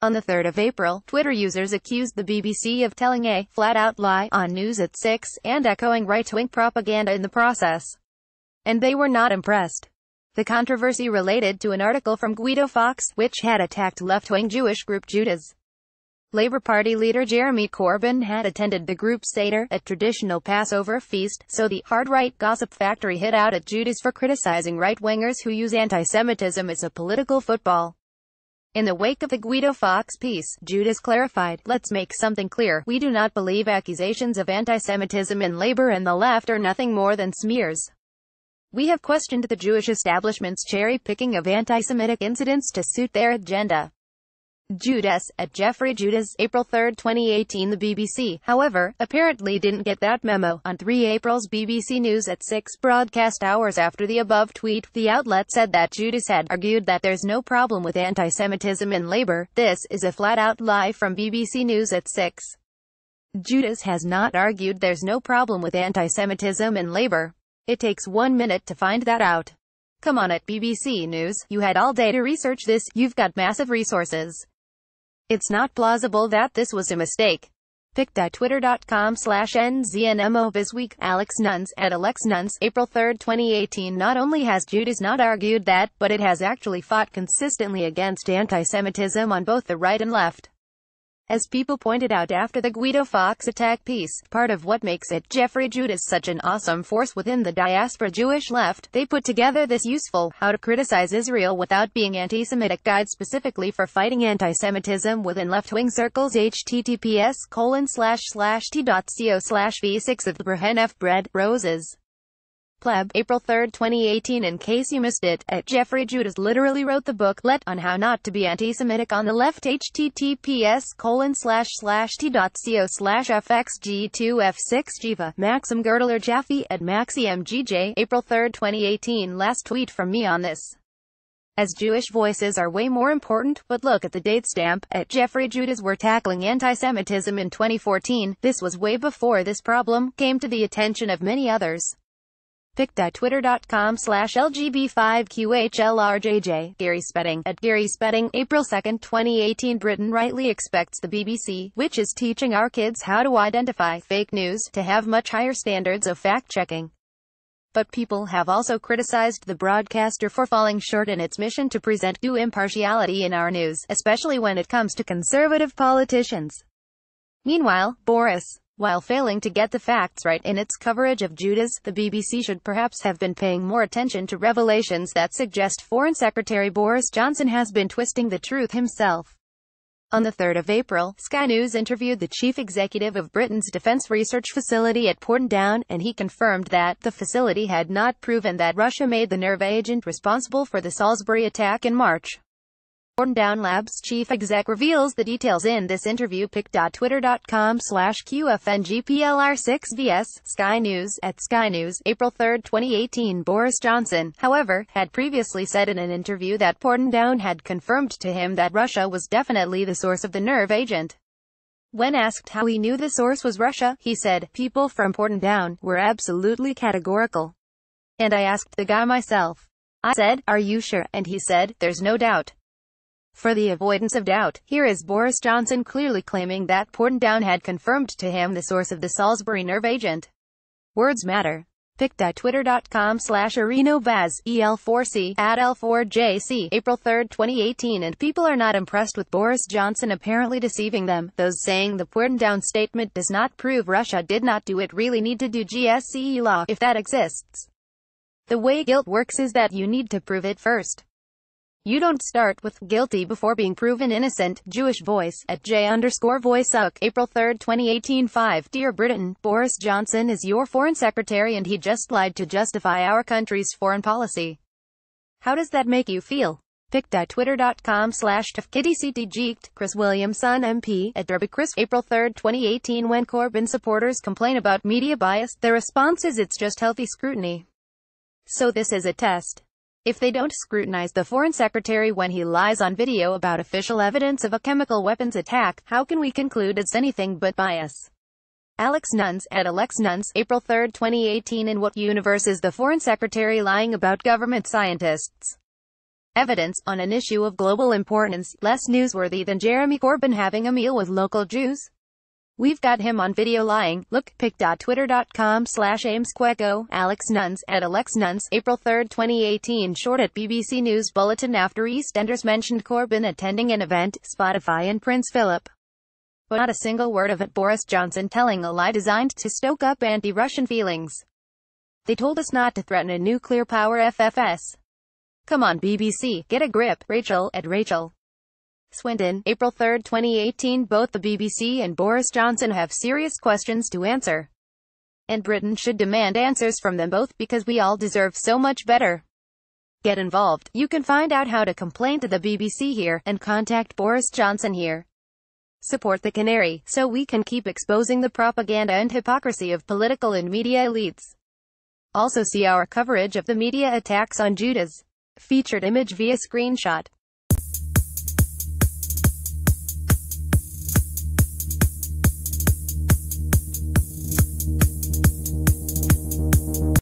On the 3rd of April, Twitter users accused the BBC of telling a flat-out lie on News at 6 and echoing right-wing propaganda in the process. And they were not impressed. The controversy related to an article from Guido Fox, which had attacked left-wing Jewish group Judas. Labour Party leader Jeremy Corbyn had attended the group Seder, a traditional Passover feast, so the hard right gossip factory hit out at Judas for criticizing right-wingers who use anti-Semitism as a political football. In the wake of the Guido Fox piece, Judas clarified, let's make something clear, we do not believe accusations of anti-Semitism in labor and the left are nothing more than smears. We have questioned the Jewish establishment's cherry-picking of anti-Semitic incidents to suit their agenda. Judas, at Jeffrey Judas, April 3, 2018 The BBC, however, apparently didn't get that memo. On 3 April's BBC News at 6 broadcast hours after the above tweet, the outlet said that Judas had argued that there's no problem with anti-Semitism in Labour. This is a flat-out lie from BBC News at 6. Judas has not argued there's no problem with anti-Semitism in Labour. It takes one minute to find that out. Come on at BBC News, you had all day to research this, you've got massive resources. It's not plausible that this was a mistake. Pic.twitter.com slash NZNMO this week, Alex Nuns, at Alex Nuns, April 3, 2018 Not only has Judas not argued that, but it has actually fought consistently against anti-Semitism on both the right and left. As people pointed out after the Guido Fox attack piece, part of what makes it Jeffrey Judas such an awesome force within the diaspora Jewish left, they put together this useful, how to criticize Israel without being anti-Semitic guide specifically for fighting anti-Semitism within left-wing circles https colon slash slash t.co slash v6 of the Brehen Bread, Roses. Pleb, April 3, 2018 In case you missed it, at Jeffrey Judas literally wrote the book, "Let on how not to be anti-Semitic on the left https colon slash slash t.co slash fxg2f6 jiva, Maxim Girdler Jaffe, at MaxiMGJ, April 3, 2018 Last tweet from me on this as Jewish voices are way more important, but look at the date stamp, at Jeffrey Judas were tackling anti-Semitism in 2014, this was way before this problem came to the attention of many others pic.twitter.com slash lgb5qhlrjj, Gary Spedding, at Gary Spedding, April 2, 2018 Britain rightly expects the BBC, which is teaching our kids how to identify fake news, to have much higher standards of fact-checking. But people have also criticized the broadcaster for falling short in its mission to present due impartiality in our news, especially when it comes to conservative politicians. Meanwhile, Boris while failing to get the facts right in its coverage of Judas, the BBC should perhaps have been paying more attention to revelations that suggest Foreign Secretary Boris Johnson has been twisting the truth himself. On the 3rd of April, Sky News interviewed the chief executive of Britain's defence research facility at Portendown, and he confirmed that the facility had not proven that Russia made the nerve agent responsible for the Salisbury attack in March. Born Down Labs chief exec reveals the details in this interview pic.twitter.com slash qfngplr6vs, Sky News, at Sky News, April 3, 2018 Boris Johnson, however, had previously said in an interview that Porton Down had confirmed to him that Russia was definitely the source of the nerve agent. When asked how he knew the source was Russia, he said, people from Porton Down were absolutely categorical. And I asked the guy myself. I said, are you sure? And he said, there's no doubt. For the avoidance of doubt, here is Boris Johnson clearly claiming that Portendown had confirmed to him the source of the Salisbury nerve agent. Words matter. Pic.twitter.com slash ArenoVaz, EL4C, at L4JC, April 3, 2018 and people are not impressed with Boris Johnson apparently deceiving them, those saying the Portendown statement does not prove Russia did not do it really need to do GSCE law, if that exists. The way guilt works is that you need to prove it first. You don't start with guilty before being proven innocent. Jewish voice at J underscore voice UK, April 3, 2018 5. Dear Britain, Boris Johnson is your foreign secretary and he just lied to justify our country's foreign policy. How does that make you feel? pic.twitter.com slash tfkittyctgeeked, Chris Williamson MP, at Derby Chris, April 3, 2018 When Corbyn supporters complain about media bias, their response is it's just healthy scrutiny. So this is a test if they don't scrutinize the foreign secretary when he lies on video about official evidence of a chemical weapons attack, how can we conclude it's anything but bias? Alex Nuns, at Alex Nuns, April 3, 2018 In what universe is the foreign secretary lying about government scientists? Evidence, on an issue of global importance, less newsworthy than Jeremy Corbyn having a meal with local Jews? We've got him on video lying. Look, pic.twitter.com slash amesqueco, Alex Nuns, at Alex Nuns, April 3, 2018 Short at BBC News Bulletin After EastEnders mentioned Corbyn attending an event, Spotify and Prince Philip. But not a single word of it Boris Johnson telling a lie designed to stoke up anti-Russian feelings. They told us not to threaten a nuclear power FFS. Come on BBC, get a grip, Rachel, at Rachel. Swindon, April 3, 2018 Both the BBC and Boris Johnson have serious questions to answer. And Britain should demand answers from them both because we all deserve so much better. Get involved. You can find out how to complain to the BBC here, and contact Boris Johnson here. Support the Canary, so we can keep exposing the propaganda and hypocrisy of political and media elites. Also see our coverage of the media attacks on Judas. Featured image via screenshot.